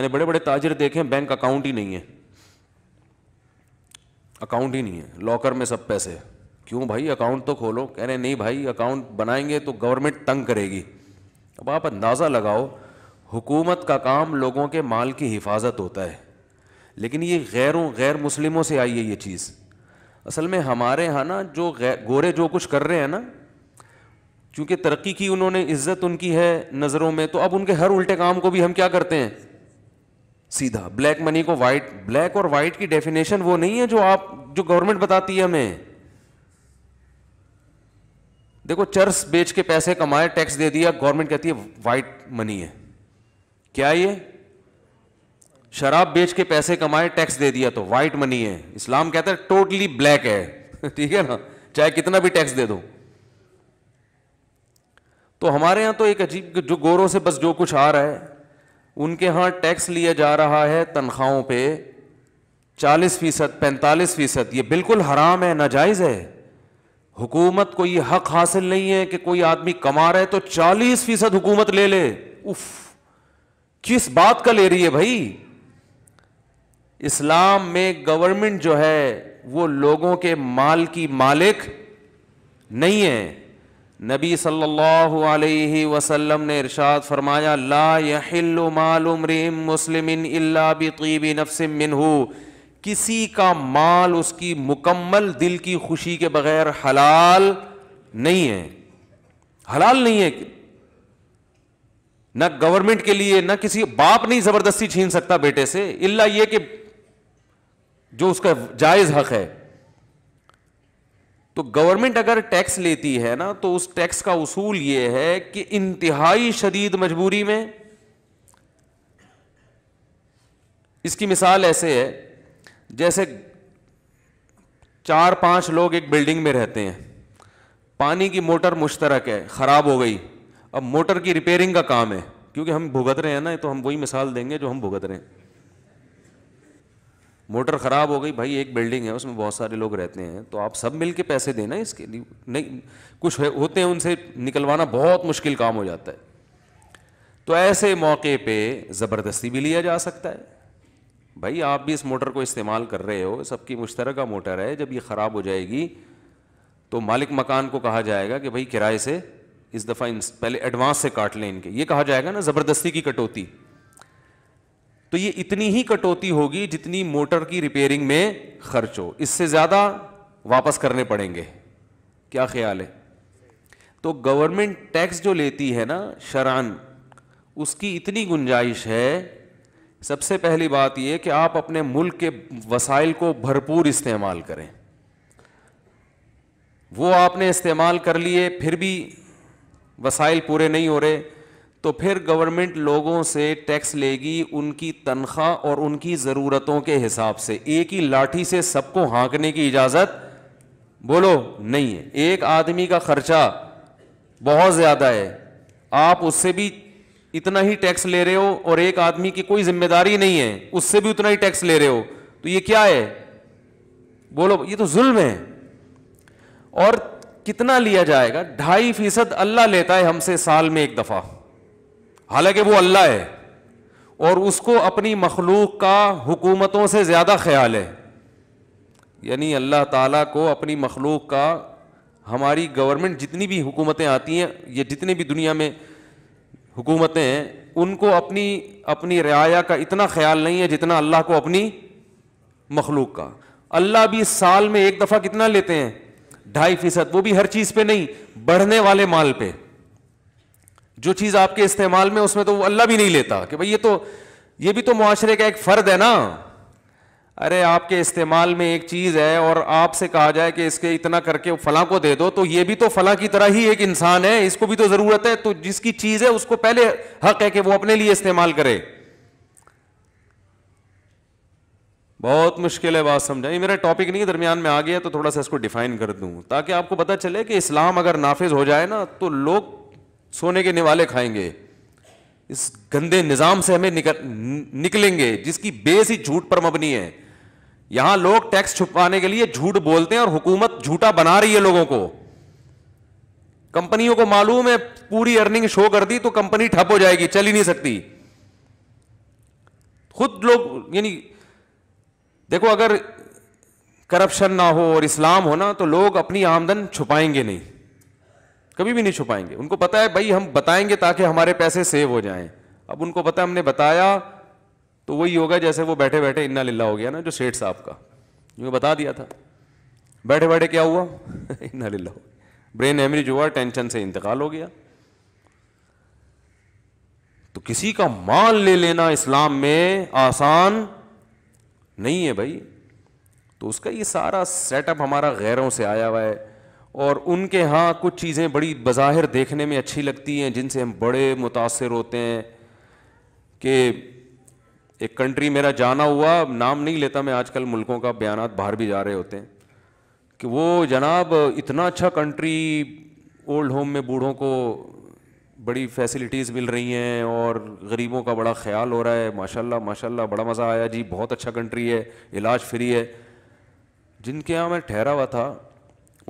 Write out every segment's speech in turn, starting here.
मैंने बड़े बड़े ताजिर देखे हैं बैंक अकाउंट ही नहीं है अकाउंट ही नहीं है लॉकर में सब पैसे क्यों भाई अकाउंट तो खोलो कह रहे नहीं भाई अकाउंट बनाएंगे तो गवर्नमेंट तंग करेगी अब आप अंदाज़ा लगाओ हुकूमत का काम लोगों के माल की हिफाजत होता है लेकिन ये गैरों गैर मुस्लिमों से आई है ये चीज़ असल में हमारे यहाँ ना जो गोरे जो कुछ कर रहे हैं ना चूँकि तरक्की की उन्होंने इज्जत उनकी है नज़रों में तो अब उनके हर उल्टे काम को भी हम क्या करते हैं सीधा ब्लैक मनी को व्हाइट ब्लैक और व्हाइट की डेफिनेशन वो नहीं है जो आप जो गवर्नमेंट बताती है हमें देखो चर्स बेच के पैसे कमाए टैक्स दे दिया गवर्नमेंट कहती है वाइट मनी है क्या ये शराब बेच के पैसे कमाए टैक्स दे दिया तो व्हाइट मनी है इस्लाम कहता है टोटली ब्लैक है ठीक है ना चाहे कितना भी टैक्स दे दो तो हमारे यहां तो एक अजीब जो गोरों से बस जो कुछ आ रहा है उनके यहाँ टैक्स लिया जा रहा है तनख्वाहों पे 40 फ़ीसद पैंतालीस फ़ीसद ये बिल्कुल हराम है नाजायज़ है हुकूमत को ये हक हासिल नहीं है कि कोई आदमी कमा रहा है तो 40 फ़ीसद हुकूमत ले ले उफ किस बात का ले रही है भाई इस्लाम में गवर्नमेंट जो है वो लोगों के माल की मालिक नहीं है नबी सल्लल्लाहु अलैहि वसल्लम ने इरशाद फरमाया ला यहिल्लु माल उमरिम मुस्लिम इल्ला बितीब नफ्सिम मिनहु किसी का माल उसकी मुकम्मल दिल की खुशी के बगैर हलाल नहीं है हलाल नहीं है ना गवर्नमेंट के लिए ना किसी बाप नहीं जबरदस्ती छीन सकता बेटे से इल्ला ये कि जो उसका जायज हक है तो गवर्नमेंट अगर टैक्स लेती है ना तो उस टैक्स का उसूल ये है कि इंतहाई शदीद मजबूरी में इसकी मिसाल ऐसे है जैसे चार पांच लोग एक बिल्डिंग में रहते हैं पानी की मोटर मुश्तरक है ख़राब हो गई अब मोटर की रिपेयरिंग का काम है क्योंकि हम भुगत रहे हैं ना तो हम वही मिसाल देंगे जो हम भुगत रहे हैं मोटर ख़राब हो गई भाई एक बिल्डिंग है उसमें बहुत सारे लोग रहते हैं तो आप सब मिल के पैसे देना इसके लिए नहीं कुछ है, होते हैं उनसे निकलवाना बहुत मुश्किल काम हो जाता है तो ऐसे मौके पे ज़बरदस्ती भी लिया जा सकता है भाई आप भी इस मोटर को इस्तेमाल कर रहे हो सबकी का मोटर है जब ये ख़राब हो जाएगी तो मालिक मकान को कहा जाएगा कि भाई किराए से इस दफ़ा पहले एडवांस से काट लें इनके ये कहा जाएगा ना ज़बरदस्ती की कटौती तो ये इतनी ही कटौती होगी जितनी मोटर की रिपेयरिंग में खर्च हो इससे ज़्यादा वापस करने पड़ेंगे क्या ख्याल है तो गवर्नमेंट टैक्स जो लेती है ना शरान उसकी इतनी गुंजाइश है सबसे पहली बात यह कि आप अपने मुल्क के वसाइल को भरपूर इस्तेमाल करें वो आपने इस्तेमाल कर लिए फिर भी वसाइल पूरे नहीं हो रहे तो फिर गवर्नमेंट लोगों से टैक्स लेगी उनकी तनख्वाह और उनकी ज़रूरतों के हिसाब से एक ही लाठी से सबको हाँकने की इजाज़त बोलो नहीं है एक आदमी का खर्चा बहुत ज़्यादा है आप उससे भी इतना ही टैक्स ले रहे हो और एक आदमी की कोई जिम्मेदारी नहीं है उससे भी उतना ही टैक्स ले रहे हो तो ये क्या है बोलो ये तो जुल्म है और कितना लिया जाएगा ढाई फीसद अल्लाह लेता है हमसे साल में एक दफ़ा हालांकि वो अल्लाह है और उसको अपनी मखलूक का हुकूमतों से ज़्यादा ख्याल है यानी अल्लाह ताला को अपनी मखलूक का हमारी गवर्नमेंट जितनी भी हुकूमतें आती हैं ये जितनी भी दुनिया में हुकूमतें हैं उनको अपनी अपनी रियाया का इतना ख्याल नहीं है जितना अल्लाह को अपनी मखलूक का अल्लाह भी साल में एक दफ़ा कितना लेते हैं ढाई फीसद वो भी हर चीज़ पे नहीं बढ़ने वाले माल पे जो चीज़ आपके इस्तेमाल में उसमें तो वो अल्लाह भी नहीं लेता कि भाई ये तो ये भी तो माशरे का एक फ़र्द है ना अरे आपके इस्तेमाल में एक चीज़ है और आपसे कहा जाए कि इसके इतना करके फला को दे दो तो ये भी तो फला की तरह ही एक इंसान है इसको भी तो ज़रूरत है तो जिसकी चीज़ है उसको पहले हक है कि वो अपने लिए इस्तेमाल करे बहुत मुश्किल है बात समझाए मेरा टॉपिक नहीं दरमियान में आ गया तो थोड़ा सा इसको डिफाइन कर दूं ताकि आपको पता चले कि इस्लाम अगर नाफिज हो जाए ना तो लोग सोने के निवाले खाएंगे इस गंदे निज़ाम से हमें निकल निकलेंगे जिसकी बेस ही झूठ पर मबनी है यहां लोग टैक्स छुपाने के लिए झूठ बोलते हैं और हुकूमत झूठा बना रही है लोगों को कंपनियों को मालूम है पूरी अर्निंग शो कर दी तो कंपनी ठप हो जाएगी चल ही नहीं सकती खुद लोग यानी देखो अगर करप्शन ना हो और इस्लाम हो ना तो लोग अपनी आमदन छुपाएंगे नहीं कभी भी नहीं छुपाएंगे उनको पता है भाई हम बताएंगे ताकि हमारे पैसे सेव हो जाएं अब उनको पता हमने बताया तो वही होगा जैसे वो बैठे बैठे इन्ना लिल्ला हो गया ना जो सेठ साहब का जो बता दिया था बैठे बैठे क्या हुआ इन्ना लिल्ला हो ब्रेन हेमरेज हुआ टेंशन से इंतकाल हो गया तो किसी का माल ले लेना इस्लाम में आसान नहीं है भाई तो उसका ये सारा सेटअप हमारा गैरों से आया हुआ है और उनके यहाँ कुछ चीज़ें बड़ी बज़ाहिर देखने में अच्छी लगती हैं जिनसे हम बड़े मुतासर होते हैं कि एक कंट्री मेरा जाना हुआ नाम नहीं लेता मैं आजकल मुल्कों का बयान बाहर भी जा रहे होते हैं कि वो जनाब इतना अच्छा कंट्री ओल्ड होम में बूढ़ों को बड़ी फैसिलिटीज़ मिल रही हैं और गरीबों का बड़ा ख्याल हो रहा है माशाल्लाह माशाल्लाह बड़ा मज़ा आया जी बहुत अच्छा कंट्री है इलाज फ्री है जिनके यहाँ मैं ठहरा हुआ था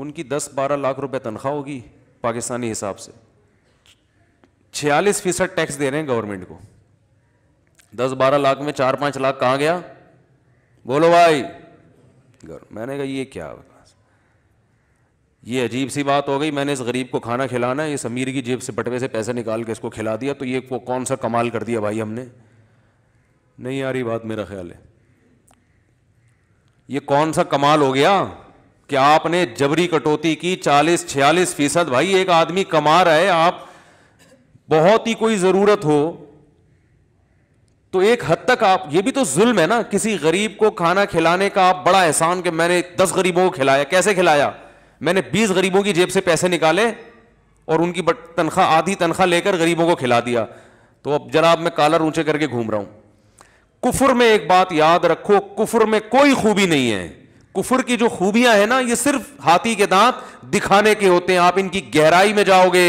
उनकी दस बारह लाख रुपये तनख्वाह होगी पाकिस्तानी हिसाब से छियालीस फीसद टैक्स दे रहे हैं गवर्नमेंट को दस बारह लाख में चार पांच लाख कहाँ गया बोलो भाई मैंने कहा ये क्या ये अजीब सी बात हो गई मैंने इस गरीब को खाना खिलाना है इस अमीर की जेब से बटवे से पैसे निकाल के इसको खिला दिया तो ये को कौन सा कमाल कर दिया भाई हमने नहीं आ रही बात मेरा ख्याल है ये कौन सा कमाल हो गया कि आपने जबरी कटौती की 40-46 फीसद भाई एक आदमी कमा रहा है आप बहुत ही कोई ज़रूरत हो तो एक हद तक आप ये भी तो जुल्म है ना किसी गरीब को खाना खिलाने का आप बड़ा एहसान कि मैंने दस गरीबों को खिलाया कैसे खिलाया मैंने बीस गरीबों की जेब से पैसे निकाले और उनकी तनख्वाह आधी तनख्वाह लेकर गरीबों को खिला दिया तो अब जरा मैं कालर ऊंचे करके घूम रहा हूं कुफर में एक बात याद रखो कुफर में कोई खूबी नहीं है कुफर की जो खूबियां हैं ना ये सिर्फ हाथी के दांत दिखाने के होते हैं आप इनकी गहराई में जाओगे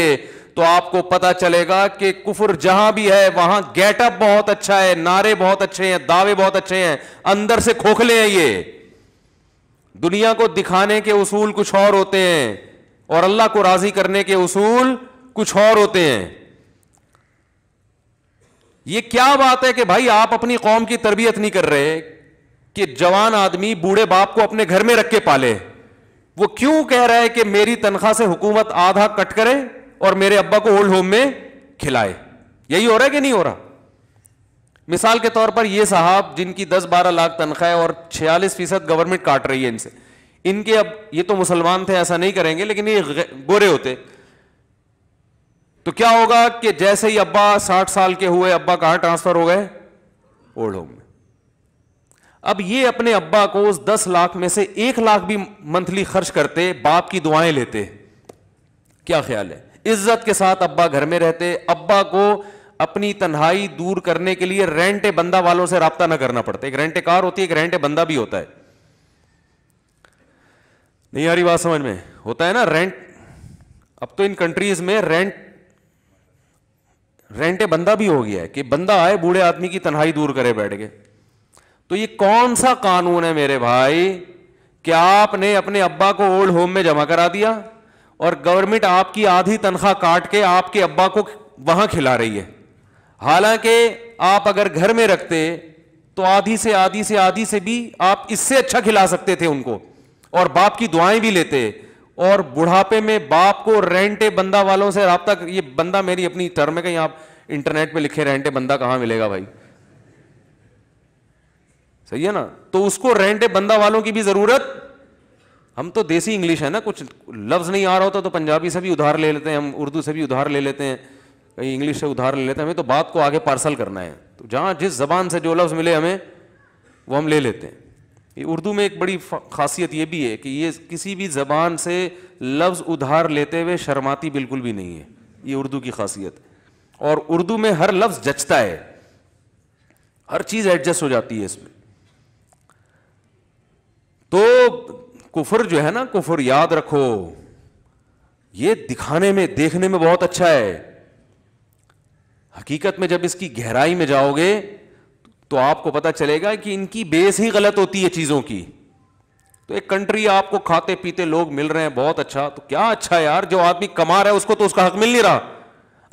तो आपको पता चलेगा कि कुफर जहां भी है वहां गेटअप बहुत अच्छा है नारे बहुत अच्छे हैं दावे बहुत अच्छे हैं अंदर से खोखले हैं ये दुनिया को दिखाने के उसूल कुछ और होते हैं और अल्लाह को राजी करने के उसूल कुछ और होते हैं ये क्या बात है कि भाई आप अपनी कौम की तरबियत नहीं कर रहे कि जवान आदमी बूढ़े बाप को अपने घर में रख के पाले वो क्यों कह रहा है कि मेरी तनख्वाह से हुकूमत आधा कट करे और मेरे अब्बा को ओल्ड होम में खिलाए यही हो रहा है कि नहीं हो रहा मिसाल के तौर पर ये साहब जिनकी 10-12 लाख तनख्वाह है और 46 फीसद गवर्नमेंट काट रही है इनसे इनके अब ये तो मुसलमान थे ऐसा नहीं करेंगे लेकिन ये गोरे होते तो क्या होगा कि जैसे ही अब्बा 60 साल के हुए अब्बा कहाँ ट्रांसफर हो गए ओल्ड होम में अब ये अपने अब्बा को उस दस लाख में से एक लाख भी मंथली खर्च करते बाप की दुआएं लेते क्या ख्याल है इज्जत के साथ अब्बा घर में रहते अब्बा को अपनी तन्हाई दूर करने के लिए रेंटे बंदा वालों से रबता ना करना पड़ता एक रेंटे कार होती है एक रेंटे बंदा भी होता है नहीं आ रही बात समझ में होता है ना रेंट अब तो इन कंट्रीज में रेंट रेंटे बंदा भी हो गया है कि बंदा आए बूढ़े आदमी की तन्हाई दूर करे बैठ के तो ये कौन सा कानून है मेरे भाई क्या आपने अपने अब्बा को ओल्ड होम में जमा करा दिया और गवर्नमेंट आपकी आधी तनख्वाह काट के आपके अब्बा को वहां खिला रही है हालांकि आप अगर घर में रखते तो आधी से आधी से आधी से भी आप इससे अच्छा खिला सकते थे उनको और बाप की दुआएं भी लेते और बुढ़ापे में बाप को रेंटे बंदा वालों से रबता ये बंदा मेरी अपनी टर्म है कहीं आप इंटरनेट पे लिखे रेंटे बंदा कहाँ मिलेगा भाई सही है ना तो उसको रेंटे बंदा वालों की भी जरूरत हम तो देसी इंग्लिश है ना कुछ लफ्ज नहीं आ रहा होता तो पंजाबी से भी उधार ले लेते हैं हम उर्दू से भी उधार ले लेते हैं कहीं इंग्लिश से उधार ले लेते हैं हमें तो बात को आगे पार्सल करना है तो जहाँ जिस जबान से जो लफ्ज़ मिले हमें वो हम ले लेते हैं ये उर्दू में एक बड़ी खासियत ये भी है कि ये किसी भी जबान से लफ्ज़ उधार लेते हुए शर्माती बिल्कुल भी नहीं है ये उर्दू की खासियत और उर्दू में हर लफ्ज़ जचता है हर चीज़ एडजस्ट हो जाती है इसमें तो कुफर जो है ना कुफर याद रखो ये दिखाने में देखने में बहुत अच्छा है हकीकत में जब इसकी गहराई में जाओगे तो आपको पता चलेगा कि इनकी बेस ही गलत होती है चीज़ों की तो एक कंट्री आपको खाते पीते लोग मिल रहे हैं बहुत अच्छा तो क्या अच्छा यार जो आदमी कमा रहा है उसको तो उसका हक मिल नहीं रहा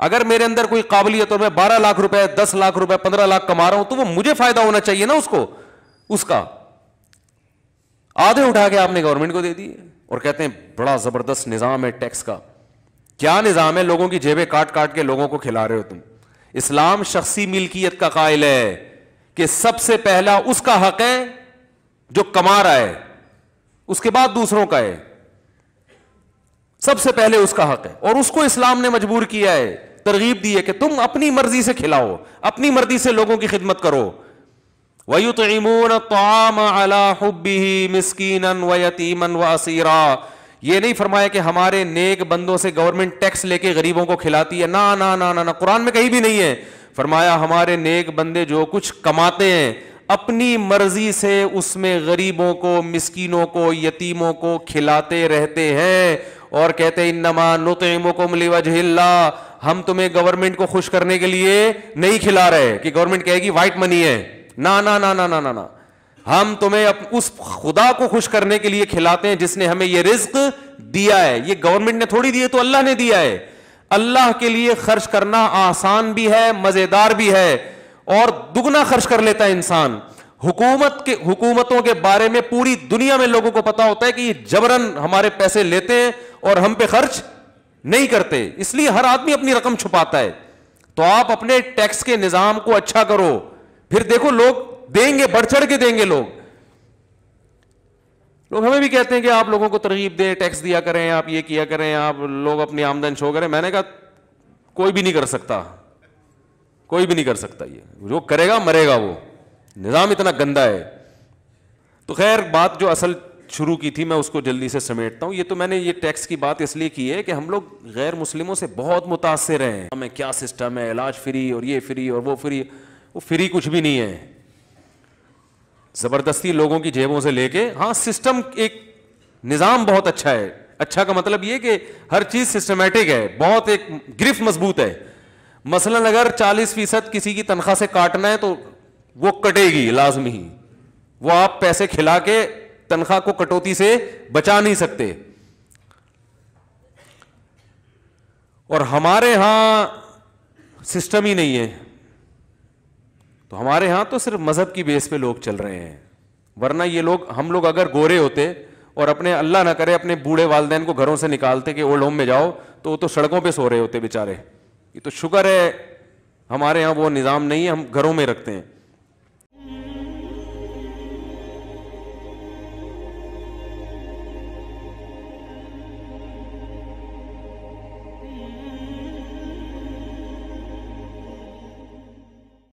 अगर मेरे अंदर कोई काबिलियत और मैं बारह लाख रुपए दस लाख रुपए पंद्रह लाख कमा रहा हूं तो वो मुझे फायदा होना चाहिए ना उसको उसका आधे उठा के आपने गवर्नमेंट को दे दिए और कहते हैं बड़ा जबरदस्त निज़ाम है टैक्स का क्या निज़ाम है लोगों की जेबें काट काट के लोगों को खिला रहे हो तुम इस्लाम शख्सी मिल्कियत का कायल है कि सबसे पहला उसका हक है जो कमा रहा है उसके बाद दूसरों का है सबसे पहले उसका हक है और उसको इस्लाम ने मजबूर किया है तरगीब दी है कि तुम अपनी मर्जी से खिलाओ अपनी मर्जी से लोगों की खिदमत करो वयुतमून तमाम अलाहबी मिसकीन व यतीमन व असीरा ये नहीं फरमाया कि हमारे नेक बंदों से गवर्नमेंट टैक्स लेके गरीबों को खिलाती है ना ना ना ना ना कुरान में कहीं भी नहीं है फरमाया हमारे नेक बंदे जो कुछ कमाते हैं अपनी मर्जी से उसमें गरीबों को मिसकीनों को यतीमों को खिलाते रहते हैं और कहते हैं इन्नमा को लिवजहिल्ला हम तुम्हें गवर्नमेंट को खुश करने के लिए नहीं खिला रहे कि गवर्नमेंट कहेगी वाइट मनी है ना ना ना ना ना ना ना हम तुम्हें अप, उस खुदा को खुश करने के लिए खिलाते हैं जिसने हमें यह रिस्क दिया है ये गवर्नमेंट ने थोड़ी दी है तो अल्लाह ने दिया है अल्लाह के लिए खर्च करना आसान भी है मजेदार भी है और दुगना खर्च कर लेता है इंसान हुकूमत के हुकूमतों के बारे में पूरी दुनिया में लोगों को पता होता है कि ये जबरन हमारे पैसे लेते हैं और हम पे खर्च नहीं करते इसलिए हर आदमी अपनी रकम छुपाता है तो आप अपने टैक्स के निज़ाम को अच्छा करो फिर देखो लोग देंगे बढ़ चढ़ के देंगे लोग लोग हमें भी कहते हैं कि आप लोगों को तरगीब दें टैक्स दिया करें आप ये किया करें आप लोग अपनी आमदन शो करें मैंने कहा कोई भी नहीं कर सकता कोई भी नहीं कर सकता ये जो करेगा मरेगा वो निज़ाम इतना गंदा है तो खैर बात जो असल शुरू की थी मैं उसको जल्दी से समेटता हूँ ये तो मैंने ये टैक्स की बात इसलिए की है कि हम लोग गैर मुस्लिमों से बहुत मुतासर हैं हमें क्या सिस्टम है इलाज फ्री और ये फ्री और वो फ्री वो फ्री कुछ भी नहीं है जबरदस्ती लोगों की जेबों से लेके हाँ सिस्टम एक निज़ाम बहुत अच्छा है अच्छा का मतलब ये कि हर चीज सिस्टमेटिक है बहुत एक ग्रिफ मजबूत है मसलन अगर 40 फीसद किसी की तनख्वाह से काटना है तो वो कटेगी लाजमी ही वो आप पैसे खिला के तनख्वाह को कटौती से बचा नहीं सकते और हमारे यहां सिस्टम ही नहीं है तो हमारे यहाँ तो सिर्फ मज़हब की बेस पे लोग चल रहे हैं वरना ये लोग हम लोग अगर गोरे होते और अपने अल्लाह ना करे अपने बूढ़े वालदेन को घरों से निकालते कि ओल्ड होम में जाओ तो वो तो सड़कों पे सो रहे होते बेचारे ये तो शुक्र है हमारे यहाँ वो निज़ाम नहीं है हम घरों में रखते हैं